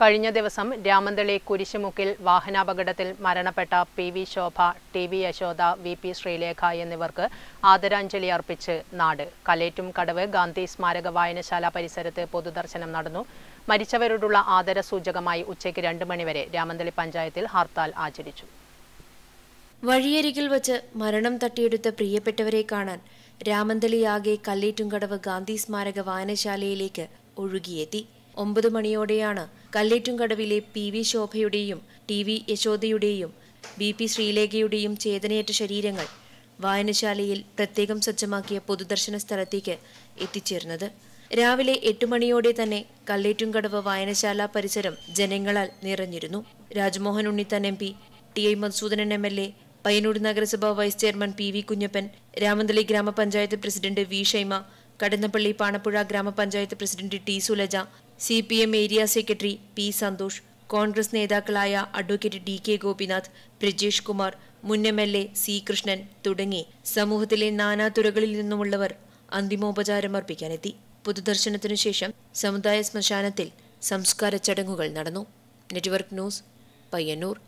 കഴിഞ്ഞ ദിവസം രാമന്തളി കുരിശുമുക്കിൽ വാഹനാപകടത്തിൽ മരണപ്പെട്ട P V Shobha T V Yashoda V P Sreelekha എന്നിവർക്ക് ആദരാഞ്ജലി അർപ്പിച്ച് നാട് കലേറ്റും കടവ് ഗാന്ധി സ്മാരക വായനശാല പരിസരത്ത് പൊതുദർശനം നടന്നു മരിച്ചവരോടുള്ള ആദര സൂചകമായി ഉച്ചയ്ക്ക് രണ്ടു മണിവരെ രാമന്തളി പഞ്ചായത്തിൽ ഹർത്താൽ ആചരിച്ചു വഴിയരികിൽ വച്ച് മരണം തട്ടിയെടുത്ത പ്രിയപ്പെട്ടവരെ കാണാൻ രാമന്തളിയാകെ കല്ലേറ്റുംകടവ് ഗാന്ധി സ്മാരക വായനശാലയിലേക്ക് ഒഴുകിയെത്തി ഒമ്പത് മണിയോടെയാണ് കല്ലേറ്റുംകടവിലെ പി വി ശോഭയുടെയും ടി വി യശോദയുടെയും ബി പി ശ്രീലേഖയുടെയും ചേതനയേറ്റ ശരീരങ്ങൾ വായനശാലയിൽ പ്രത്യേകം സജ്ജമാക്കിയ പൊതുദർശന സ്ഥലത്തേക്ക് എത്തിച്ചേർന്നത് രാവിലെ എട്ട് മണിയോടെ തന്നെ കല്ലേറ്റുംകടവ് വായനശാല പരിസരം ജനങ്ങളാൽ നിറഞ്ഞിരുന്നു Rajmohan Unnithan M P T I Madhusoodanan M L A Payyanur നഗരസഭാ vice chairman P V Kunhappan Ramanthali ഗ്രാമപഞ്ചായത്ത് പ്രസിഡന്റ് വി ഷൈമ കടന്നപ്പള്ളി പാണപ്പുഴ ഗ്രാമപഞ്ചായത്ത് president T Sulaja C P M area secretary P Santhosh Congress നേതാക്കളായ advocate D K Gopinath Brijesh Kumar മുൻ M L A C Krishnan തുടങ്ങി സമൂഹത്തിലെ നാനാതുറകളിൽ നിന്നുമുള്ളവർ അന്തിമോപചാരം അർപ്പിക്കാനെത്തി പൊതുദർശനത്തിനു ശേഷം സമുദായ ശ്മശാനത്തിൽ സംസ്കാര ചടങ്ങുകൾ നടന്നു നെറ്റ്വർക്ക് ന്യൂസ് പയ്യന്നൂർ